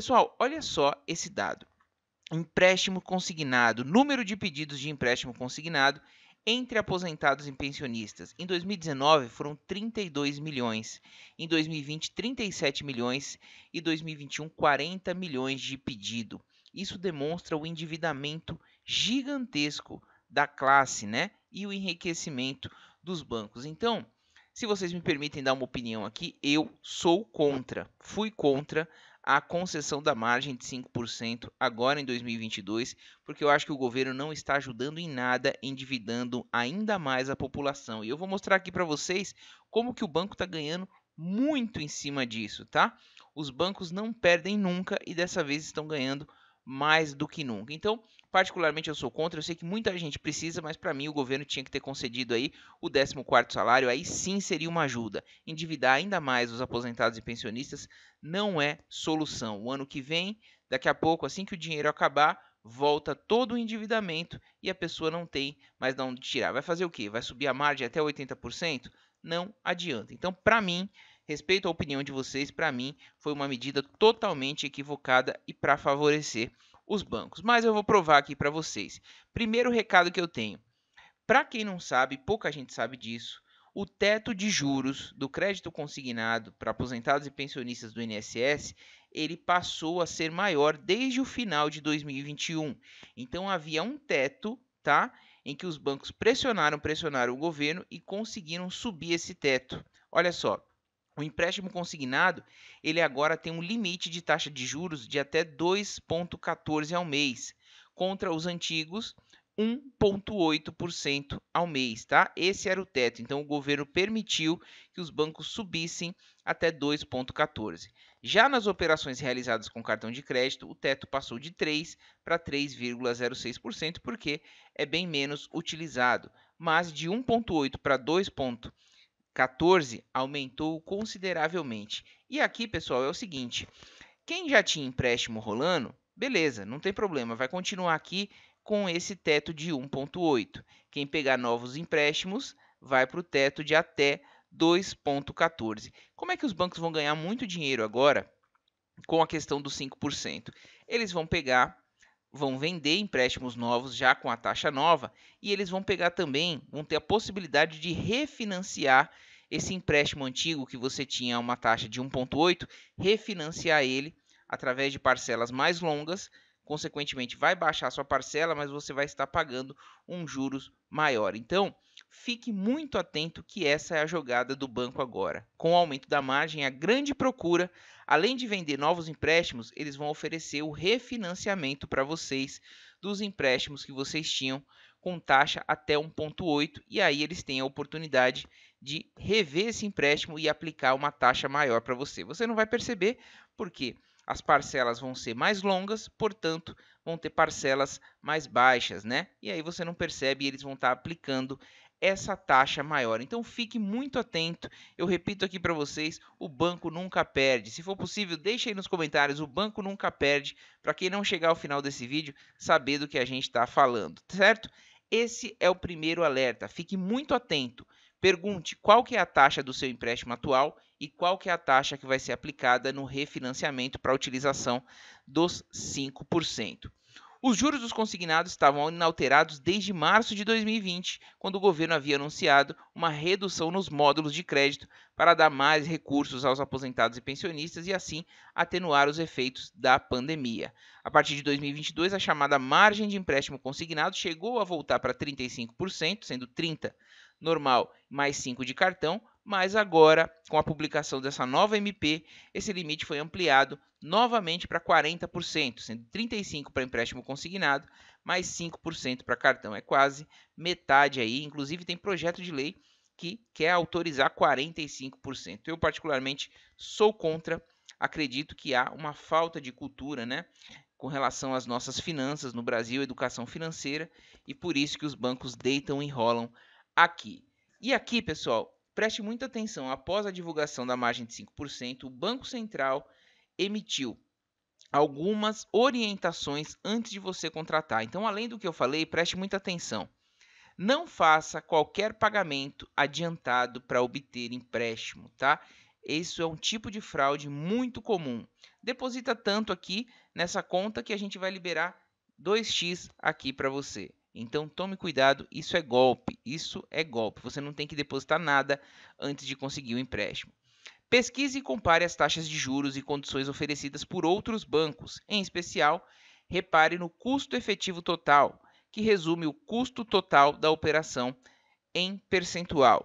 Pessoal, olha só esse dado. Empréstimo consignado, número de pedidos de empréstimo consignado entre aposentados e pensionistas. Em 2019 foram 32 milhões, em 2020 37 milhões e 2021 40 milhões de pedido. Isso demonstra o endividamento gigantesco da classe, né? E o enriquecimento dos bancos. Então, se vocês me permitem dar uma opinião aqui, eu sou contra, fui contra a concessão da margem de 5% agora em 2022, porque eu acho que o governo não está ajudando em nada, endividando ainda mais a população. E eu vou mostrar aqui para vocês como que o banco está ganhando muito em cima disso, tá? Os bancos não perdem nunca e dessa vez estão ganhando mais do que nunca. Então, Particularmente eu sou contra, eu sei que muita gente precisa, mas para mim o governo tinha que ter concedido aí o 14º salário, aí sim seria uma ajuda. Endividar ainda mais os aposentados e pensionistas não é solução. O ano que vem, daqui a pouco, assim que o dinheiro acabar, volta todo o endividamento e a pessoa não tem mais de onde tirar. Vai fazer o quê? Vai subir a margem até 80%? Não adianta. Então, para mim, respeito à opinião de vocês, para mim foi uma medida totalmente equivocada e para favorecer os bancos. Mas eu vou provar aqui para vocês. Primeiro recado que eu tenho. Para quem não sabe, pouca gente sabe disso, o teto de juros do crédito consignado para aposentados e pensionistas do INSS, ele passou a ser maior desde o final de 2021. Então havia um teto, tá? Em que os bancos pressionaram, pressionaram o governo e conseguiram subir esse teto. Olha só, o empréstimo consignado, ele agora tem um limite de taxa de juros de até 2.14 ao mês, contra os antigos 1.8% ao mês, tá? Esse era o teto. Então o governo permitiu que os bancos subissem até 2.14. Já nas operações realizadas com cartão de crédito, o teto passou de 3 para 3,06%, porque é bem menos utilizado, mas de 1.8 para 2.14 14 aumentou consideravelmente. E aqui, pessoal, é o seguinte: quem já tinha empréstimo rolando, beleza, não tem problema, vai continuar aqui com esse teto de 1,8. Quem pegar novos empréstimos vai para o teto de até 2,14. Como é que os bancos vão ganhar muito dinheiro agora com a questão dos 5%? Eles vão pegar vão vender empréstimos novos já com a taxa nova e eles vão pegar também, vão ter a possibilidade de refinanciar esse empréstimo antigo que você tinha uma taxa de 1.8, refinanciar ele através de parcelas mais longas, consequentemente vai baixar sua parcela, mas você vai estar pagando um juros maior. Então, Fique muito atento que essa é a jogada do banco agora. Com o aumento da margem, a grande procura, além de vender novos empréstimos, eles vão oferecer o refinanciamento para vocês dos empréstimos que vocês tinham com taxa até 1.8 e aí eles têm a oportunidade de rever esse empréstimo e aplicar uma taxa maior para você. Você não vai perceber porque as parcelas vão ser mais longas, portanto, vão ter parcelas mais baixas, né? E aí você não percebe e eles vão estar tá aplicando essa taxa maior. Então fique muito atento. Eu repito aqui para vocês, o banco nunca perde. Se for possível, deixe aí nos comentários o banco nunca perde para quem não chegar ao final desse vídeo saber do que a gente está falando, certo? Esse é o primeiro alerta. Fique muito atento. Pergunte qual que é a taxa do seu empréstimo atual e qual que é a taxa que vai ser aplicada no refinanciamento para utilização dos 5%. Os juros dos consignados estavam inalterados desde março de 2020, quando o governo havia anunciado uma redução nos módulos de crédito para dar mais recursos aos aposentados e pensionistas e assim atenuar os efeitos da pandemia. A partir de 2022, a chamada margem de empréstimo consignado chegou a voltar para 35%, sendo 30 normal mais 5 de cartão, mas agora, com a publicação dessa nova MP, esse limite foi ampliado novamente para 40%, sendo 35% para empréstimo consignado, mais 5% para cartão. É quase metade aí. Inclusive, tem projeto de lei que quer autorizar 45%. Eu, particularmente, sou contra. Acredito que há uma falta de cultura, né? com relação às nossas finanças no Brasil, educação financeira, e por isso que os bancos deitam e enrolam aqui. E aqui, pessoal, preste muita atenção, após a divulgação da margem de 5%, o Banco Central emitiu algumas orientações antes de você contratar. Então, além do que eu falei, preste muita atenção. Não faça qualquer pagamento adiantado para obter empréstimo, tá? Isso é um tipo de fraude muito comum. Deposita tanto aqui nessa conta que a gente vai liberar 2x aqui para você. Então tome cuidado, isso é golpe, isso é golpe. Você não tem que depositar nada antes de conseguir o empréstimo. Pesquise e compare as taxas de juros e condições oferecidas por outros bancos. Em especial, repare no custo efetivo total, que resume o custo total da operação em percentual.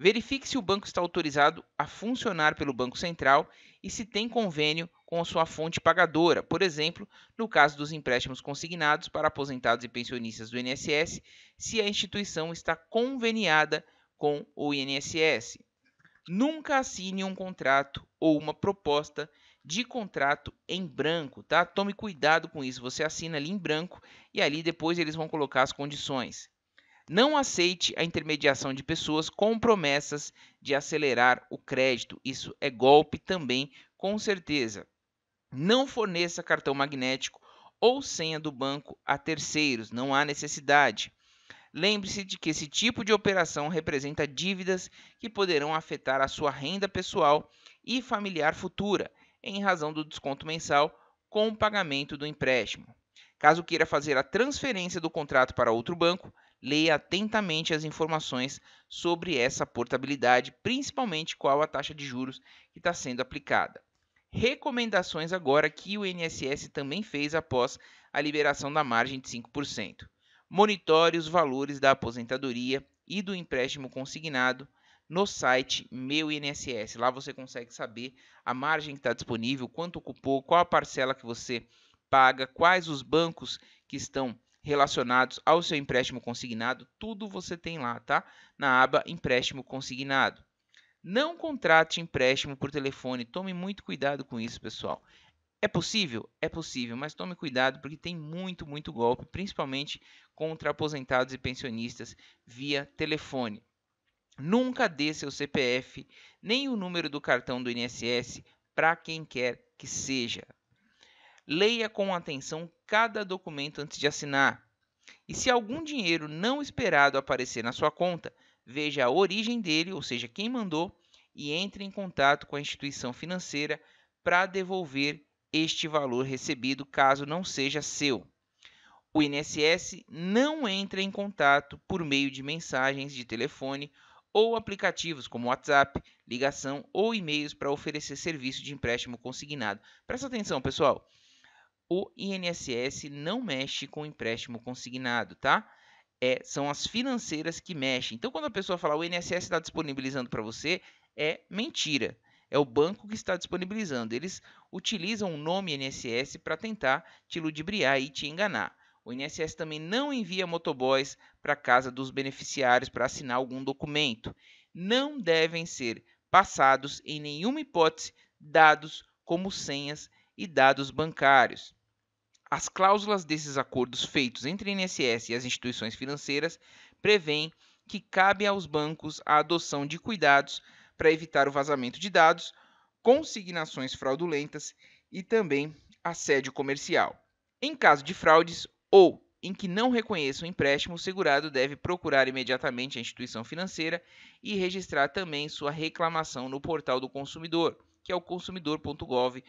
Verifique se o banco está autorizado a funcionar pelo Banco Central e se tem convênio com a sua fonte pagadora, por exemplo, no caso dos empréstimos consignados para aposentados e pensionistas do INSS, se a instituição está conveniada com o INSS nunca assine um contrato ou uma proposta de contrato em branco, tá? Tome cuidado com isso. Você assina ali em branco e ali depois eles vão colocar as condições. Não aceite a intermediação de pessoas com promessas de acelerar o crédito. Isso é golpe também, com certeza. Não forneça cartão magnético ou senha do banco a terceiros, não há necessidade. Lembre-se de que esse tipo de operação representa dívidas que poderão afetar a sua renda pessoal e familiar futura, em razão do desconto mensal com o pagamento do empréstimo. Caso queira fazer a transferência do contrato para outro banco, leia atentamente as informações sobre essa portabilidade, principalmente qual a taxa de juros que está sendo aplicada. Recomendações agora que o INSS também fez após a liberação da margem de 5% monitore os valores da aposentadoria e do empréstimo consignado no site Meu INSS. Lá você consegue saber a margem que está disponível, quanto ocupou, qual a parcela que você paga, quais os bancos que estão relacionados ao seu empréstimo consignado, tudo você tem lá, tá? Na aba Empréstimo Consignado. Não contrate empréstimo por telefone, tome muito cuidado com isso, pessoal. É possível? É possível, mas tome cuidado porque tem muito, muito golpe, principalmente contra aposentados e pensionistas via telefone. Nunca dê seu CPF nem o número do cartão do INSS para quem quer que seja. Leia com atenção cada documento antes de assinar. E se algum dinheiro não esperado aparecer na sua conta, veja a origem dele, ou seja, quem mandou, e entre em contato com a instituição financeira para devolver este valor recebido caso não seja seu. O INSS não entra em contato por meio de mensagens de telefone ou aplicativos como WhatsApp, ligação ou e-mails para oferecer serviço de empréstimo consignado. Presta atenção, pessoal. O INSS não mexe com empréstimo consignado, tá? É, são as financeiras que mexem. Então, quando a pessoa fala o INSS está disponibilizando para você, é mentira. É o banco que está disponibilizando. Eles utilizam o nome INSS para tentar te ludibriar e te enganar. O INSS também não envia motoboys para casa dos beneficiários para assinar algum documento. Não devem ser passados em nenhuma hipótese dados como senhas e dados bancários. As cláusulas desses acordos feitos entre o INSS e as instituições financeiras prevêem que cabe aos bancos a adoção de cuidados para evitar o vazamento de dados, consignações fraudulentas e também assédio comercial. Em caso de fraudes ou em que não reconheça o empréstimo, o segurado deve procurar imediatamente a instituição financeira e registrar também sua reclamação no portal do consumidor, que é o consumidor.gov.br,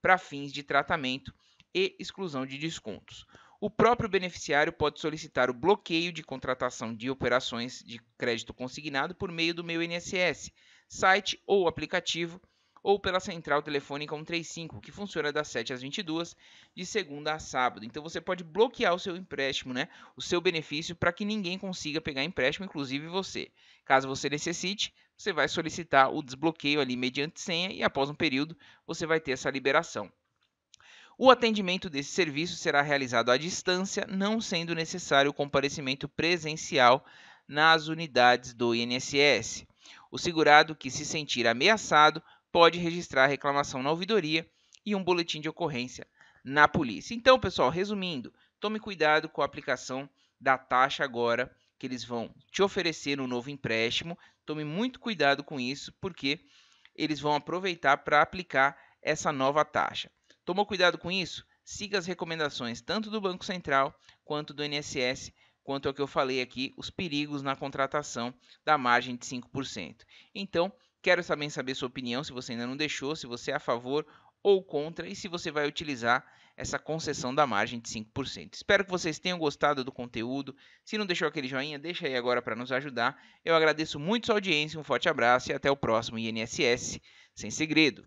para fins de tratamento e exclusão de descontos o próprio beneficiário pode solicitar o bloqueio de contratação de operações de crédito consignado por meio do Meu INSS, site ou aplicativo, ou pela central telefônica 135, que funciona das 7 às 22, de segunda a sábado. Então você pode bloquear o seu empréstimo, né? O seu benefício para que ninguém consiga pegar empréstimo, inclusive você. Caso você necessite, você vai solicitar o desbloqueio ali mediante senha e após um período você vai ter essa liberação. O atendimento desse serviço será realizado à distância, não sendo necessário o comparecimento presencial nas unidades do INSS. O segurado que se sentir ameaçado pode registrar a reclamação na ouvidoria e um boletim de ocorrência na polícia. Então, pessoal, resumindo, tome cuidado com a aplicação da taxa agora que eles vão te oferecer no um novo empréstimo. Tome muito cuidado com isso, porque eles vão aproveitar para aplicar essa nova taxa. Tomou cuidado com isso? Siga as recomendações tanto do Banco Central quanto do INSS, quanto ao é que eu falei aqui, os perigos na contratação da margem de 5%. Então, quero também saber sua opinião, se você ainda não deixou, se você é a favor ou contra e se você vai utilizar essa concessão da margem de 5%. Espero que vocês tenham gostado do conteúdo. Se não deixou aquele joinha, deixa aí agora para nos ajudar. Eu agradeço muito sua audiência, um forte abraço e até o próximo INSS Sem Segredo.